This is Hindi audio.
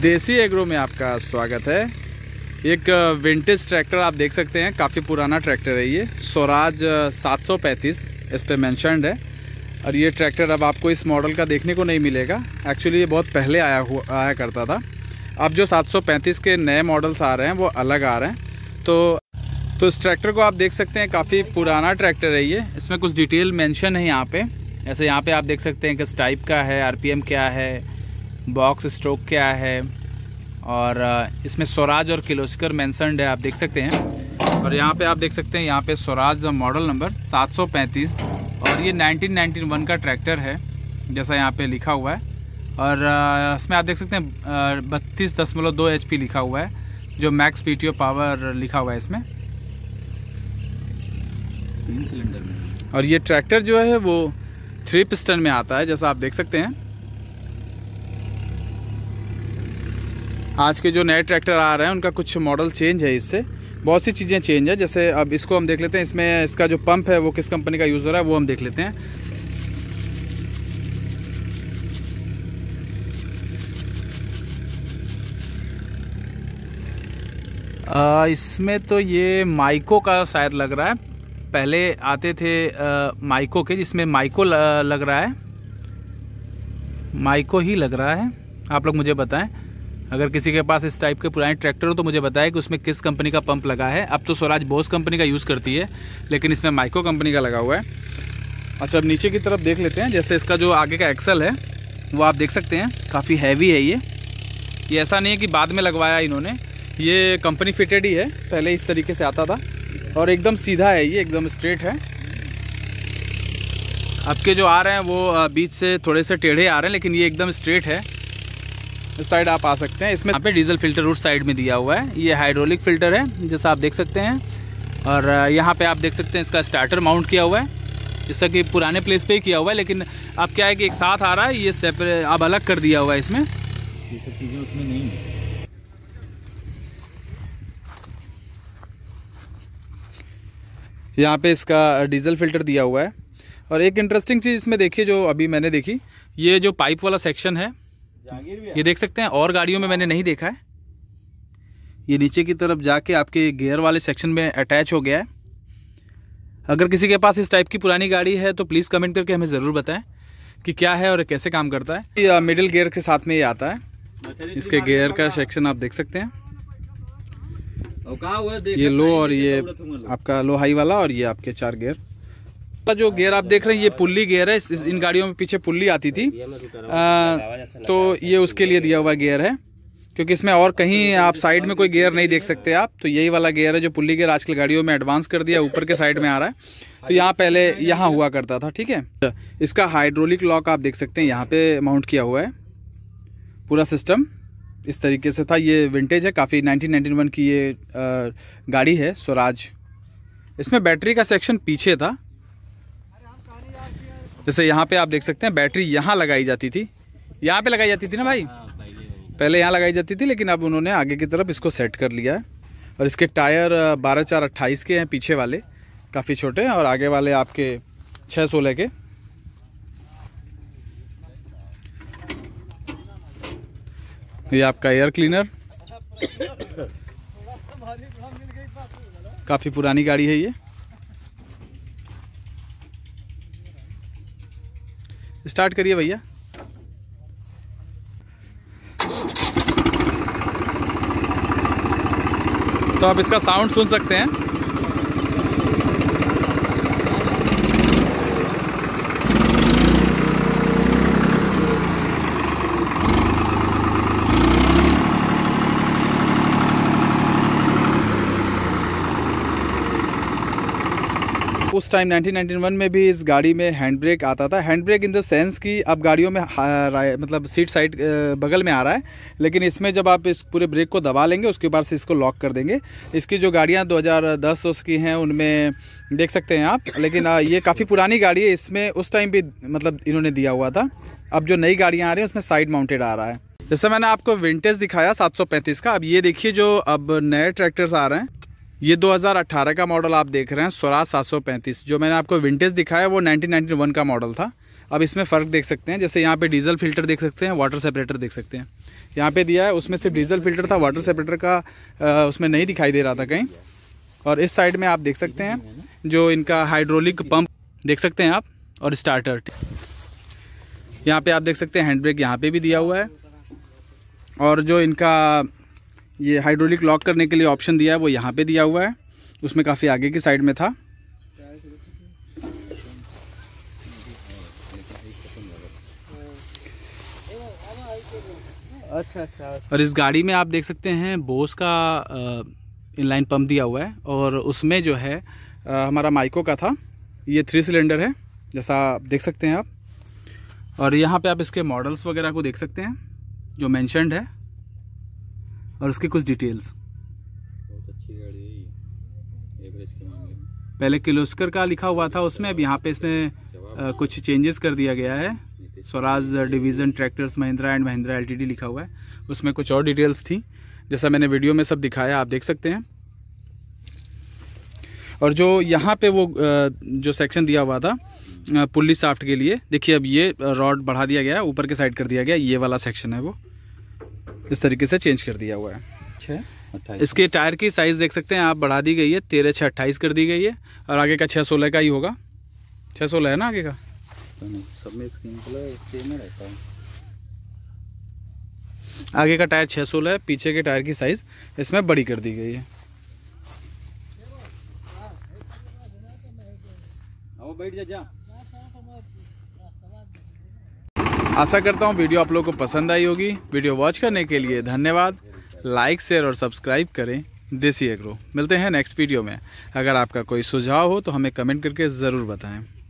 देसी एग्रो में आपका स्वागत है एक विंटेज ट्रैक्टर आप देख सकते हैं काफ़ी पुराना ट्रैक्टर है ये स्वराज 735 इस पर मैंशनड है और ये ट्रैक्टर अब आपको इस मॉडल का देखने को नहीं मिलेगा एक्चुअली ये बहुत पहले आया हुआ आया करता था अब जो 735 के नए मॉडल्स आ रहे हैं वो अलग आ रहे हैं तो तो इस ट्रैक्टर को आप देख सकते हैं काफ़ी पुराना ट्रैक्टर है ये इसमें कुछ डिटेल मैंशन है यहाँ पर ऐसे यहाँ पर आप देख सकते हैं किस टाइप का है आर क्या है बॉक्स स्ट्रोक क्या है और uh, इसमें स्वराज और किलोस्कर मैंसनड है आप देख सकते हैं और यहाँ पे आप देख सकते हैं यहाँ पे स्वराज मॉडल नंबर 735 और ये 1991 का ट्रैक्टर है जैसा यहाँ पे लिखा हुआ है और uh, इसमें आप देख सकते हैं uh, बत्तीस दशमलव दो एच लिखा हुआ है जो मैक्स पी पावर लिखा हुआ है इसमें तीन सिलेंडर में और ये ट्रैक्टर जो है वो थ्री पिस्टन में आता है जैसा आप देख सकते हैं आज के जो नए ट्रैक्टर आ रहे हैं उनका कुछ मॉडल चेंज है इससे बहुत सी चीज़ें चेंज है जैसे अब इसको हम देख लेते हैं इसमें इसका जो पंप है वो किस कंपनी का यूज़ हो रहा है वो हम देख लेते हैं आ, इसमें तो ये माइको का शायद लग रहा है पहले आते थे आ, माइको के जिसमें माइको लग रहा है माइको ही लग रहा है आप लोग मुझे बताएं अगर किसी के पास इस टाइप के पुराने ट्रैक्टर हो तो मुझे बताए कि उसमें किस कंपनी का पंप लगा है अब तो स्वराज बोस कंपनी का यूज़ करती है लेकिन इसमें माइको कंपनी का लगा हुआ है अच्छा अब नीचे की तरफ देख लेते हैं जैसे इसका जो आगे का एक्सल है वो आप देख सकते हैं काफ़ी हैवी है ये ये ऐसा नहीं है कि बाद में लगवाया इन्होंने ये कंपनी फिटेड ही है पहले इस तरीके से आता था और एकदम सीधा है ये एकदम स्ट्रेट है आपके जो आ रहे हैं वो बीच से थोड़े से टेढ़े आ रहे हैं लेकिन ये एकदम स्ट्रेट है इस साइड आप आ सकते हैं इसमें यहाँ पे डीजल फिल्टर उस साइड में दिया हुआ है ये हाइड्रोलिक फिल्टर है जैसा आप देख सकते हैं और यहाँ पे आप देख सकते हैं इसका स्टार्टर माउंट किया हुआ है जैसा कि पुराने प्लेस पे ही किया हुआ है लेकिन अब क्या है कि एक साथ आ रहा है ये सेपरेट अब अलग कर दिया हुआ है इसमें ये सब चीज़ें उसमें नहीं है यहाँ पे इसका डीजल फिल्टर दिया हुआ है और एक इंटरेस्टिंग चीज़ इसमें देखिए जो अभी मैंने देखी ये जो पाइप वाला सेक्शन है ये देख सकते हैं और गाड़ियों में मैंने नहीं देखा है ये नीचे की तरफ जाके आपके गियर वाले सेक्शन में अटैच हो गया है अगर किसी के पास इस टाइप की पुरानी गाड़ी है तो प्लीज़ कमेंट करके हमें ज़रूर बताएं कि क्या है और कैसे काम करता है ये मिडिल गियर के साथ में ये आता है इसके गियर का सेक्शन आप देख सकते हैं ये लो और ये आपका लो हाई वाला और ये आपके चार गेयर जो गेयर आप देख रहे हैं ये पुल्ली गियर है इन गाड़ियों में पीछे पुल्ली आती थी आ, तो ये उसके लिए दिया हुआ गेयर है क्योंकि इसमें और कहीं आप साइड में कोई गियर नहीं देख सकते आप तो यही वाला गियर है जो पुल्ली गियर आजकल गाड़ियों में एडवांस कर दिया ऊपर के साइड में आ रहा है तो यहाँ पहले यहाँ हुआ करता था ठीक है इसका हाइड्रोलिक लॉक आप देख सकते हैं यहाँ पे माउंट किया हुआ है पूरा सिस्टम इस तरीके से था ये विंटेज है काफ़ी नाइनटीन की ये गाड़ी है स्वराज इसमें बैटरी का सेक्शन पीछे था जैसे यहाँ पे आप देख सकते हैं बैटरी यहाँ लगाई जाती थी यहाँ पे लगाई जाती थी ना भाई हाँ, पहले यहाँ लगाई जाती थी लेकिन अब उन्होंने आगे की तरफ इसको सेट कर लिया है और इसके टायर बारह चार अट्ठाईस के हैं पीछे वाले काफ़ी छोटे हैं और आगे वाले आपके छः सोलह के ये आपका एयर क्लीनर काफ़ी पुरानी गाड़ी है ये स्टार्ट करिए भैया तो आप इसका साउंड सुन सकते हैं उस टाइम 1991 में भी इस गाड़ी में हैंड ब्रेक आता था hand brake in the sense कि अब गाड़ियों में मतलब सीट साइड बगल में आ रहा है लेकिन इसमें जब आप इस पूरे ब्रेक को दबा लेंगे उसके बाद से इसको लॉक कर देंगे इसकी जो गाड़ियाँ 2010 उसकी हैं उनमें देख सकते हैं आप लेकिन ये काफ़ी पुरानी गाड़ी है इसमें उस टाइम भी मतलब इन्होंने दिया हुआ था अब जो नई गाड़ियाँ आ रही हैं उसमें साइड माउंटेड आ रहा है जैसे मैंने आपको विंटेज दिखाया 735 का अब ये देखिए जो अब नए ट्रैक्टर्स आ रहे हैं ये 2018 का मॉडल आप देख रहे हैं स्वराज सात जो मैंने आपको विंटेज दिखाया वो 1991 का मॉडल था अब इसमें फ़र्क देख सकते हैं जैसे यहाँ पे डीजल फिल्टर देख सकते हैं वाटर सेपरेटर देख सकते हैं यहाँ पे दिया है उसमें सिर्फ डीजल फिल्टर था वाटर सेपरेटर का आ, उसमें नहीं दिखाई दे रहा था कहीं और इस साइड में आप देख सकते हैं जो इनका हाइड्रोलिक पम्प देख सकते हैं आप और स्टार्टर यहाँ पर आप देख सकते हैं हैंड ब्रेक यहाँ पर भी दिया हुआ है और जो इनका ये हाइड्रोलिक लॉक करने के लिए ऑप्शन दिया है वो यहाँ पे दिया हुआ है उसमें काफ़ी आगे की साइड में था अच्छा, अच्छा अच्छा और इस गाड़ी में आप देख सकते हैं बोस का इनलाइन पंप दिया हुआ है और उसमें जो है आ, हमारा माइको का था ये थ्री सिलेंडर है जैसा आप देख सकते हैं आप और यहाँ पे आप इसके मॉडल्स वगैरह को देख सकते हैं जो मैंशनड है और उसकी कुछ डिटेल्स बहुत अच्छी गाड़ी है एवरेज के मामले में पहले किलोस्कर का लिखा हुआ था उसमें अब यहाँ पे इसमें कुछ चेंजेस कर दिया गया है Swaraj division tractors Mahindra and Mahindra L लिखा हुआ है उसमें कुछ और डिटेल्स थी जैसा मैंने वीडियो में सब दिखाया आप देख सकते हैं और जो यहाँ पे वो जो सेक्शन दिया हुआ था पुल्ली साफ्ट के लिए देखिए अब ये रॉड बढ़ा दिया गया है ऊपर के साइड कर दिया गया ये वाला सेक्शन है वो इस तरीके से चेंज कर दिया हुआ है छः अच्छा। इसके टायर की साइज़ देख सकते हैं आप बढ़ा दी गई है तेरह छः अट्ठाईस कर दी गई है और आगे का छः सोलह का ही होगा छः सोलह है ना आगे का तो सब में रहता आगे का टायर छः सोलह है पीछे के टायर की साइज़ इसमें बड़ी कर दी गई है बैठ जा जा आशा करता हूँ वीडियो आप लोग को पसंद आई होगी वीडियो वॉच करने के लिए धन्यवाद लाइक शेयर और सब्सक्राइब करें देसी एग्रो मिलते हैं नेक्स्ट वीडियो में अगर आपका कोई सुझाव हो तो हमें कमेंट करके ज़रूर बताएं